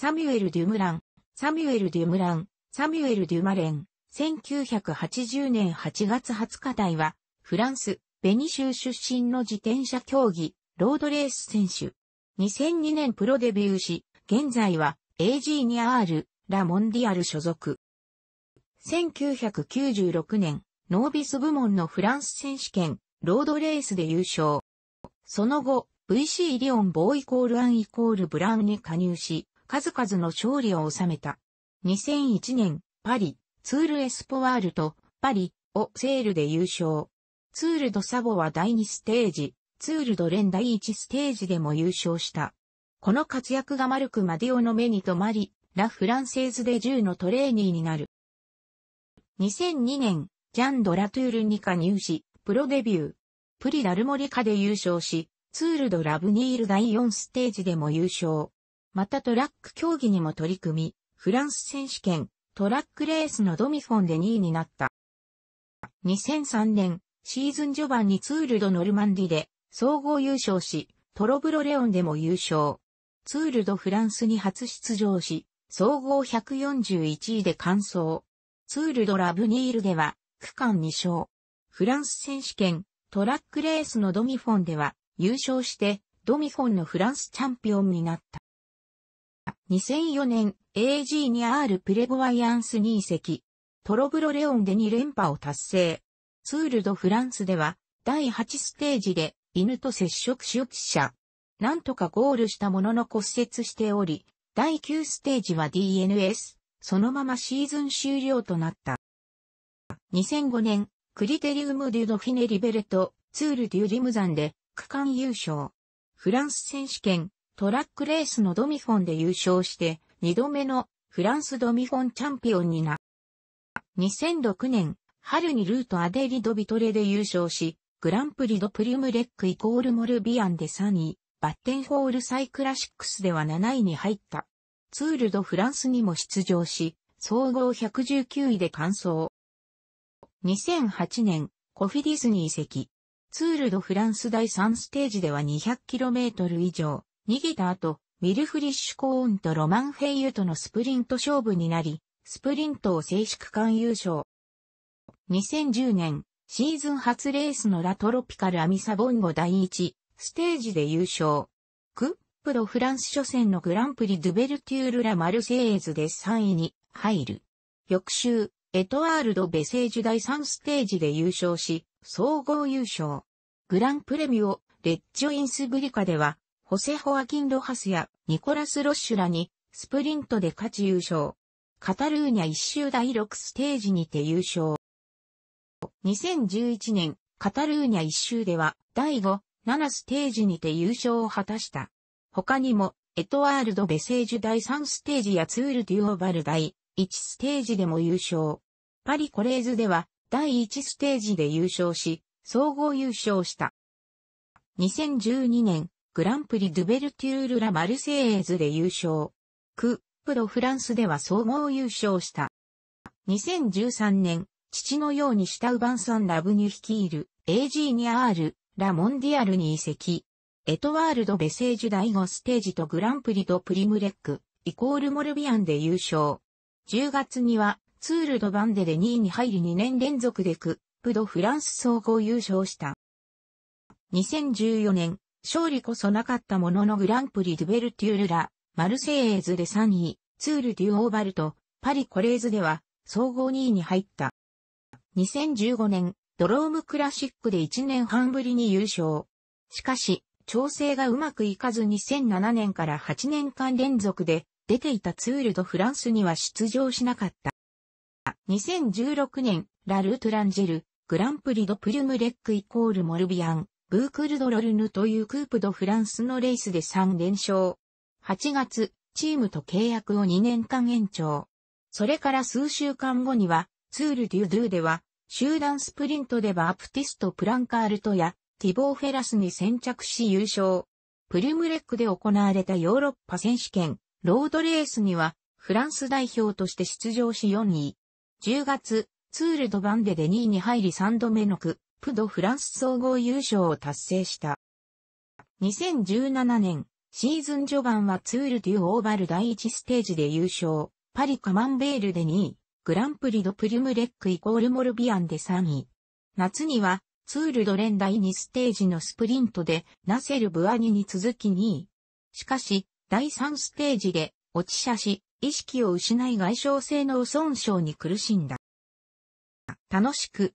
サミュエル・デュムラン、サミュエル・デュムラン、サミュエル・デュマレン、1980年8月20日台は、フランス、ベニ州出身の自転車競技、ロードレース選手。2002年プロデビューし、現在は a g ー r ラ・モンディアル所属。1996年、ノービス部門のフランス選手権、ロードレースで優勝。その後、VC リオンボーイコールアンイコールブランに加入し、数々の勝利を収めた。2001年、パリ、ツールエスポワールと、パリ、をセールで優勝。ツールドサボは第2ステージ、ツールドレン第1ステージでも優勝した。この活躍がマルク・マディオの目に留まり、ラ・フランセーズで10のトレーニーになる。2002年、ジャン・ド・ラトゥールに加入し、プロデビュー。プリ・ダルモリカで優勝し、ツール・ド・ラブニール第4ステージでも優勝。またトラック競技にも取り組み、フランス選手権、トラックレースのドミフォンで2位になった。2003年、シーズン序盤にツールドノルマンディで総合優勝し、トロブロレオンでも優勝。ツールドフランスに初出場し、総合141位で完走。ツールドラブニールでは、区間2勝。フランス選手権、トラックレースのドミフォンでは、優勝して、ドミフォンのフランスチャンピオンになった。2004年 AG に R プレボワイアンスに移籍。トロブロレオンで2連覇を達成。ツールドフランスでは第8ステージで犬と接触し落者。なんとかゴールしたものの骨折しており、第9ステージは DNS、そのままシーズン終了となった。2005年、クリテリウム・デュ・ドフィネ・リベレとツール・デュ・リムザンで区間優勝。フランス選手権、トラックレースのドミフォンで優勝して、二度目のフランスドミフォンチャンピオンにな。2006年、春にルートアデリ・ド・ビトレで優勝し、グランプリ・ド・プリムレックイコール・モルビアンで3位、バッテンホール・サイクラシックスでは7位に入った。ツール・ド・フランスにも出場し、総合119位で完走。2008年、コフィディスに移籍。ツール・ド・フランス第3ステージでは 200km 以上、逃げた後、ミルフリッシュコーンとロマン・フェイユとのスプリント勝負になり、スプリントを正式間優勝。2010年、シーズン初レースのラトロピカル・アミサボンゴ第1、ステージで優勝。クップロフランス初戦のグランプリ・ドゥベルテュール・ラ・マルセイズで3位に入る。翌週、エトワールド・ベセージュ第3ステージで優勝し、総合優勝。グランプレミオ、レッジョ・インスブリカでは、ホセ・ホアキン・ロハスやニコラス・ロッシュらにスプリントで勝ち優勝。カタルーニャ一周第6ステージにて優勝。2011年、カタルーニャ一周では第5、7ステージにて優勝を果たした。他にも、エトワールド・ベセージュ第3ステージやツール・デュオーバル第1ステージでも優勝。パリ・コレーズでは第1ステージで優勝し、総合優勝した。2012年、グランプリ・ドゥベルテュール・ラ・マルセイエーズで優勝。ク、プロ・フランスでは総合優勝した。2013年、父のように慕うバンサン・ラブニュ率いる a g ール・ラ・モンディアルに移籍。エトワールド・ベセージュ第5ステージとグランプリ・ド・プリムレック、イコール・モルビアンで優勝。10月には、ツール・ド・バンデで2位に入り2年連続でク、プロ・フランス総合優勝した。2014年、勝利こそなかったもののグランプリ・ドゥベルテュールラ、マルセイエーズで3位、ツール・デュオーバルと、パリ・コレーズでは、総合2位に入った。2015年、ドロームクラシックで1年半ぶりに優勝。しかし、調整がうまくいかず2007年から8年間連続で、出ていたツール・ド・フランスには出場しなかった。2016年、ラル・トランジェル、グランプリ・ド・プリュムレックイコール・モルビアン、ブークルドロルヌというクープドフランスのレースで3連勝。8月、チームと契約を2年間延長。それから数週間後には、ツール・デュ・ドゥでは、集団スプリントでバプティスト・プランカールトや、ティボー・フェラスに先着し優勝。プルムレックで行われたヨーロッパ選手権、ロードレースには、フランス代表として出場し4位。10月、ツール・ド・バンデで2位に入り3度目の区、プドフランス総合優勝を達成した。2017年、シーズン序盤はツール・デュ・オーバル第1ステージで優勝、パリ・カマンベールで2位、グランプリ・ド・プリュムレックイコール・モルビアンで3位。夏には、ツール・ド・レン第2ステージのスプリントで、ナセル・ブアニに続き2位。しかし、第3ステージで、落ち車し、意識を失い外傷性の損傷に苦しんだ。楽しく、